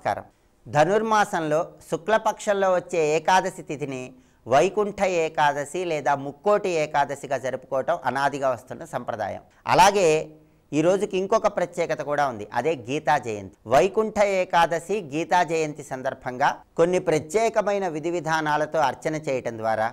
నమస్కారం ధనుర్మాసంలో శుక్లపక్షంలో వచ్చే ఏకాదశి తిథిని వైకుంఠ ఏకాదశి లేదా ముక్కోటి ఏకాదశిగా జరుపుకోవటం అనాదిగా వస్తున్న సంప్రదాయం అలాగే ఈ రోజుకి ఇంకొక ప్రత్యేకత కూడా ఉంది అదే గీతా జయంతి వైకుంఠ ఏకాదశి గీతా జయంతి సందర్భంగా కొన్ని ప్రత్యేకమైన విధి విధానాలతో అర్చన చేయటం ద్వారా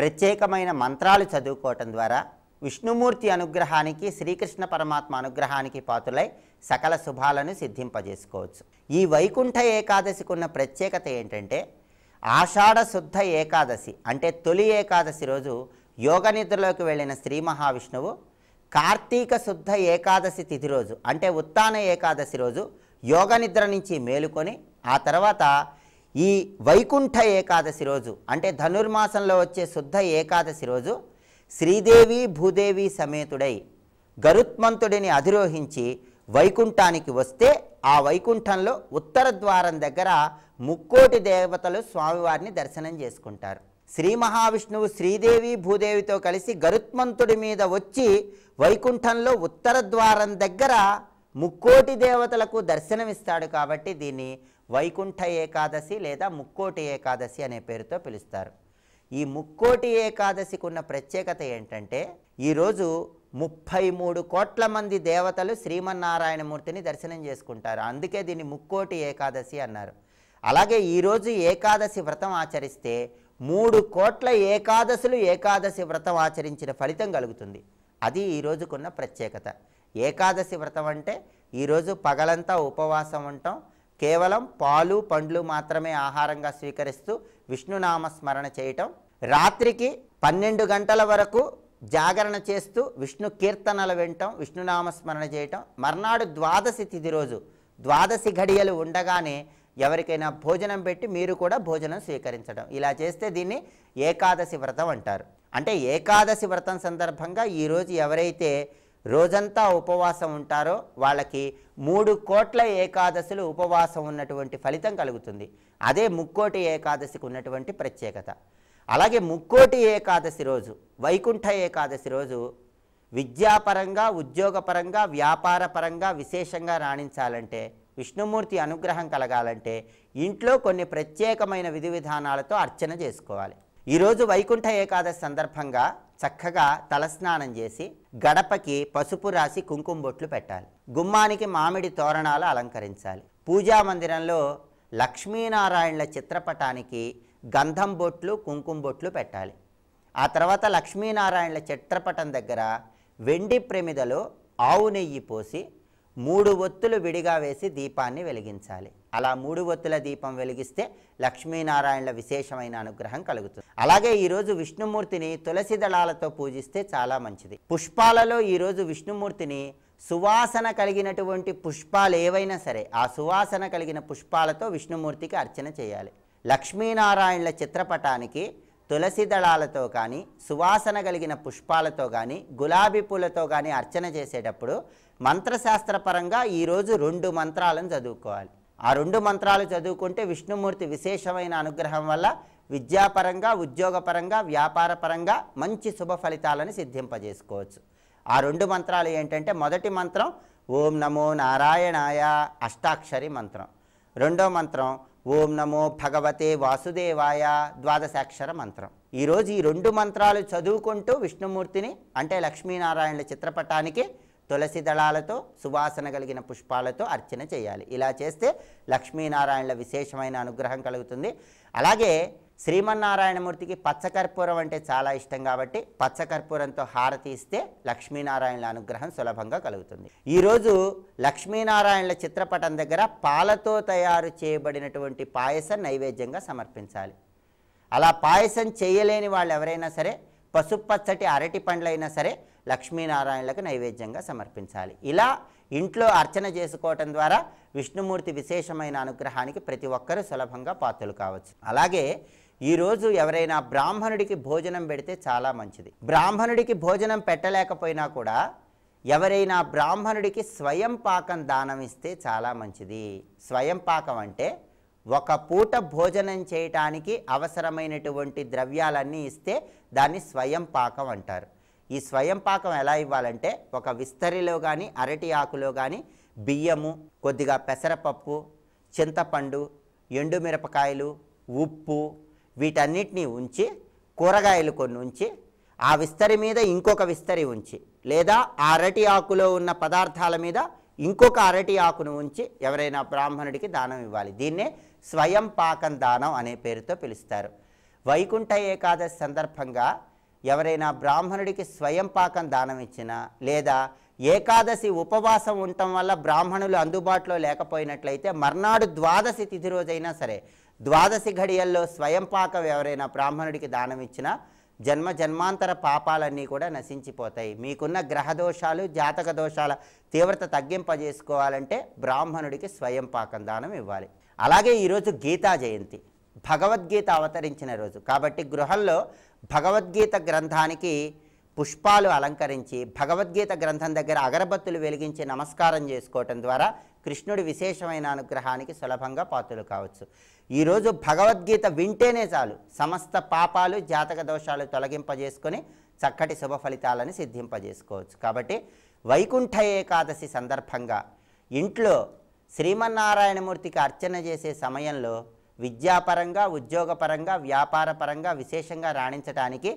ప్రత్యేకమైన మంత్రాలు చదువుకోవటం ద్వారా విష్ణుమూర్తి అనుగ్రహానికి శ్రీకృష్ణ పరమాత్మ అనుగ్రహానికి పాతులై సకల శుభాలను సిద్ధింపజేసుకోవచ్చు ఈ వైకుంఠ ఏకాదశికి ఉన్న ప్రత్యేకత ఏంటంటే ఆషాఢ శుద్ధ ఏకాదశి అంటే తొలి ఏకాదశి రోజు యోగ నిద్రలోకి వెళ్ళిన శ్రీ మహావిష్ణువు కార్తీక శుద్ధ ఏకాదశి తిథి రోజు అంటే ఉత్తాన ఏకాదశి రోజు యోగ నిద్ర నుంచి మేలుకొని ఆ తర్వాత ఈ వైకుంఠ ఏకాదశి రోజు అంటే ధనుర్మాసంలో వచ్చే శుద్ధ ఏకాదశి రోజు శ్రీదేవి భూదేవి సమేతుడై గరుత్మంతుడిని అధిరోహించి వైకుంఠానికి వస్తే ఆ వైకుంఠంలో ఉత్తర ద్వారం దగ్గర ముక్కోటి దేవతలు స్వామివారిని దర్శనం చేసుకుంటారు శ్రీ మహావిష్ణువు శ్రీదేవి భూదేవితో కలిసి గరుత్మంతుడి మీద వచ్చి వైకుంఠంలో ఉత్తర ద్వారం దగ్గర ముక్కోటి దేవతలకు దర్శనమిస్తాడు కాబట్టి దీన్ని వైకుంఠ ఏకాదశి లేదా ముక్కోటి ఏకాదశి అనే పేరుతో పిలుస్తారు ఈ ముక్కోటి ఏకాదశికి ఉన్న ప్రత్యేకత ఏంటంటే ఈరోజు ముప్పై మూడు కోట్ల మంది దేవతలు శ్రీమన్నారాయణమూర్తిని దర్శనం చేసుకుంటారు అందుకే దీన్ని ముక్కోటి ఏకాదశి అన్నారు అలాగే ఈరోజు ఏకాదశి వ్రతం ఆచరిస్తే మూడు కోట్ల ఏకాదశులు ఏకాదశి వ్రతం ఆచరించిన ఫలితం కలుగుతుంది అది ఈ రోజుకున్న ప్రత్యేకత ఏకాదశి వ్రతం అంటే ఈరోజు పగలంతా ఉపవాసం ఉంటాం కేవలం పాలు పండ్లు మాత్రమే ఆహారంగా స్వీకరిస్తూ విష్ణునామస్మరణ చేయటం రాత్రికి పన్నెండు గంటల వరకు జాగరణ చేస్తూ విష్ణు కీర్తనలు వినటం విష్ణునామస్మరణ చేయటం మర్నాడు ద్వాదశి తిథి రోజు ద్వాదశి ఘడియలు ఉండగానే ఎవరికైనా భోజనం పెట్టి మీరు కూడా భోజనం స్వీకరించడం ఇలా చేస్తే దీన్ని ఏకాదశి వ్రతం అంటారు అంటే ఏకాదశి వ్రతం సందర్భంగా ఈరోజు ఎవరైతే రోజంతా ఉపవాసం ఉంటారో వాళ్ళకి మూడు కోట్ల ఏకాదశులు ఉపవాసం ఉన్నటువంటి ఫలితం కలుగుతుంది అదే ముక్కోటి ఏకాదశికి ఉన్నటువంటి ప్రత్యేకత అలాగే ముక్కోటి ఏకాదశి రోజు వైకుంఠ ఏకాదశి రోజు విద్యాపరంగా ఉద్యోగపరంగా వ్యాపారపరంగా విశేషంగా రాణించాలంటే విష్ణుమూర్తి అనుగ్రహం కలగాలంటే ఇంట్లో కొన్ని ప్రత్యేకమైన విధి విధానాలతో అర్చన చేసుకోవాలి ఈరోజు వైకుంఠ ఏకాదశి సందర్భంగా చక్కగా తలస్నానం చేసి గడపకి పసుపు రాసి కుంకుమ బొట్లు పెట్టాలి గుమ్మానికి మామిడి తోరణాలు అలంకరించాలి పూజా మందిరంలో చిత్రపటానికి గంధం బొట్లు కుంకుమ బొట్లు పెట్టాలి ఆ తర్వాత లక్ష్మీనారాయణల చిత్రపటం దగ్గర వెండి ప్రమిదలో ఆవు నెయ్యి పోసి మూడు ఒత్తులు విడిగా వేసి దీపాన్ని వెలిగించాలి అలా మూడు ఒత్తుల దీపం వెలిగిస్తే లక్ష్మీనారాయణల విశేషమైన అనుగ్రహం కలుగుతుంది అలాగే ఈరోజు విష్ణుమూర్తిని తులసి దళాలతో పూజిస్తే చాలా మంచిది పుష్పాలలో ఈరోజు విష్ణుమూర్తిని సువాసన కలిగినటువంటి పుష్పాలు ఏవైనా సరే ఆ సువాసన కలిగిన పుష్పాలతో విష్ణుమూర్తికి అర్చన చేయాలి లక్ష్మీనారాయణుల చిత్రపటానికి తులసి దళాలతో కానీ సువాసన కలిగిన పుష్పాలతో కానీ గులాబీ పూలతో కానీ అర్చన చేసేటప్పుడు మంత్రశాస్త్రపరంగా ఈరోజు రెండు మంత్రాలను చదువుకోవాలి ఆ రెండు మంత్రాలు చదువుకుంటే విష్ణుమూర్తి విశేషమైన అనుగ్రహం వల్ల విద్యాపరంగా ఉద్యోగపరంగా వ్యాపారపరంగా మంచి శుభ ఫలితాలను సిద్ధింపజేసుకోవచ్చు ఆ రెండు మంత్రాలు ఏంటంటే మొదటి మంత్రం ఓం నమో నారాయణాయ అష్టాక్షరి మంత్రం రెండో మంత్రం ఓం నమో భగవతే వాసుదేవాయ ద్వాదశాక్షర మంత్రం ఈరోజు ఈ రెండు మంత్రాలు చదువుకుంటూ విష్ణుమూర్తిని అంటే లక్ష్మీనారాయణుల చిత్రపటానికి తులసి దళాలతో సువాసన కలిగిన పుష్పాలతో అర్చన చేయాలి ఇలా చేస్తే లక్ష్మీనారాయణుల విశేషమైన అనుగ్రహం కలుగుతుంది అలాగే శ్రీమన్నారాయణమూర్తికి పచ్చకర్పూరం అంటే చాలా ఇష్టం కాబట్టి పచ్చకర్పూరంతో హారతి ఇస్తే లక్ష్మీనారాయణల అనుగ్రహం సులభంగా కలుగుతుంది ఈరోజు లక్ష్మీనారాయణల చిత్రపటం దగ్గర పాలతో తయారు చేయబడినటువంటి పాయసం నైవేద్యంగా సమర్పించాలి అలా పాయసం చేయలేని వాళ్ళు ఎవరైనా సరే పసుపచ్చటి అరటి పండ్లైనా సరే లక్ష్మీనారాయణలకు నైవేద్యంగా సమర్పించాలి ఇలా ఇంట్లో అర్చన చేసుకోవటం ద్వారా విష్ణుమూర్తి విశేషమైన అనుగ్రహానికి ప్రతి ఒక్కరూ సులభంగా పాత్రలు కావచ్చు అలాగే ఈరోజు ఎవరైనా బ్రాహ్మణుడికి భోజనం పెడితే చాలా మంచిది బ్రాహ్మణుడికి భోజనం పెట్టలేకపోయినా కూడా ఎవరైనా బ్రాహ్మణుడికి స్వయం పాకం దానం ఇస్తే చాలా మంచిది స్వయం పాకం అంటే ఒక పూట భోజనం చేయటానికి అవసరమైనటువంటి ద్రవ్యాలన్నీ ఇస్తే దాన్ని స్వయం పాకం అంటారు ఈ స్వయం పాకం ఎలా ఇవ్వాలంటే ఒక విస్తరిలో కానీ అరటి ఆకులో కానీ బియ్యము కొద్దిగా పెసరపప్పు చింతపండు ఎండుమిరపకాయలు ఉప్పు వీటన్నిటినీ ఉంచి కూరగాయలు కొన్ని ఉంచి ఆ విస్తరి మీద ఇంకొక విస్తరి ఉంచి లేదా ఆ అరటి ఆకులో ఉన్న పదార్థాల మీద ఇంకొక అరటి ఆకును ఉంచి ఎవరైనా బ్రాహ్మణుడికి దానం ఇవ్వాలి దీన్నే స్వయం పాకం దానం అనే పేరుతో పిలుస్తారు వైకుంఠ ఏకాదశి సందర్భంగా ఎవరైనా బ్రాహ్మణుడికి స్వయం పాకం దానం ఇచ్చినా లేదా ఏకాదశి ఉపవాసం ఉండటం వల్ల బ్రాహ్మణులు అందుబాటులో లేకపోయినట్లయితే మర్నాడు ద్వాదశి తిథి రోజైనా సరే ద్వాదశి ఘడియల్లో స్వయంపాకం ఎవరైనా బ్రాహ్మణుడికి దానం ఇచ్చినా జన్మ జన్మాంతర పాపాలన్నీ కూడా నశించిపోతాయి మీకున్న గ్రహ దోషాలు జాతక దోషాల తీవ్రత తగ్గింపజేసుకోవాలంటే బ్రాహ్మణుడికి స్వయంపాకం దానం ఇవ్వాలి అలాగే ఈరోజు గీతా జయంతి భగవద్గీత అవతరించిన రోజు కాబట్టి గృహంలో భగవద్గీత గ్రంథానికి పుష్పాలు అలంకరించి భగవద్గీత గ్రంథం దగ్గర అగరబత్తులు వెలిగించి నమస్కారం చేసుకోవటం ద్వారా కృష్ణుడి విశేషమైన అనుగ్రహానికి సులభంగా పాత్రలు కావచ్చు ఈరోజు భగవద్గీత వింటేనే చాలు సమస్త పాపాలు జాతక దోషాలు తొలగింపజేసుకొని చక్కటి శుభ ఫలితాలను సిద్ధింపజేసుకోవచ్చు కాబట్టి వైకుంఠ ఏకాదశి సందర్భంగా ఇంట్లో శ్రీమన్నారాయణమూర్తికి అర్చన చేసే సమయంలో విద్యాపరంగా ఉద్యోగపరంగా వ్యాపారపరంగా విశేషంగా రాణించడానికి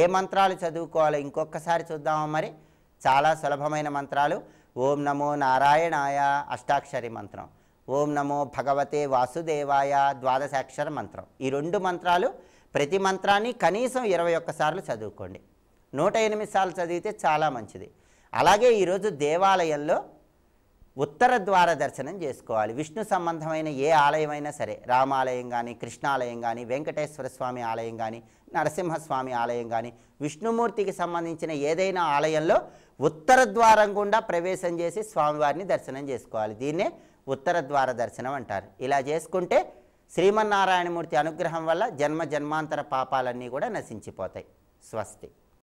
ఏ మంత్రాలు చదువుకోవాలో ఇంకొకసారి చూద్దామా మరి చాలా సులభమైన మంత్రాలు ఓం నమో నారాయణాయ అష్టాక్షరి మంత్రం ఓం నమో భగవతే వాసుదేవాయ ద్వాదశాక్షర మంత్రం ఈ రెండు మంత్రాలు ప్రతి మంత్రాన్ని కనీసం ఇరవై ఒక్కసార్లు చదువుకోండి నూట ఎనిమిది సార్లు చదివితే చాలా మంచిది అలాగే ఈరోజు దేవాలయంలో ఉత్తర ద్వార దర్శనం చేసుకోవాలి విష్ణు సంబంధమైన ఏ ఆలయమైనా సరే రామాలయం కానీ కృష్ణాలయం కానీ వెంకటేశ్వర స్వామి ఆలయం కానీ నరసింహస్వామి ఆలయం కానీ విష్ణుమూర్తికి సంబంధించిన ఏదైనా ఆలయంలో ఉత్తర ద్వారం గుండా ప్రవేశం చేసి స్వామివారిని దర్శనం చేసుకోవాలి దీన్నే ఉత్తర ద్వార దర్శనం అంటారు ఇలా చేసుకుంటే శ్రీమన్నారాయణమూర్తి అనుగ్రహం వల్ల జన్మ జన్మాంతర పాపాలన్నీ కూడా నశించిపోతాయి స్వస్తి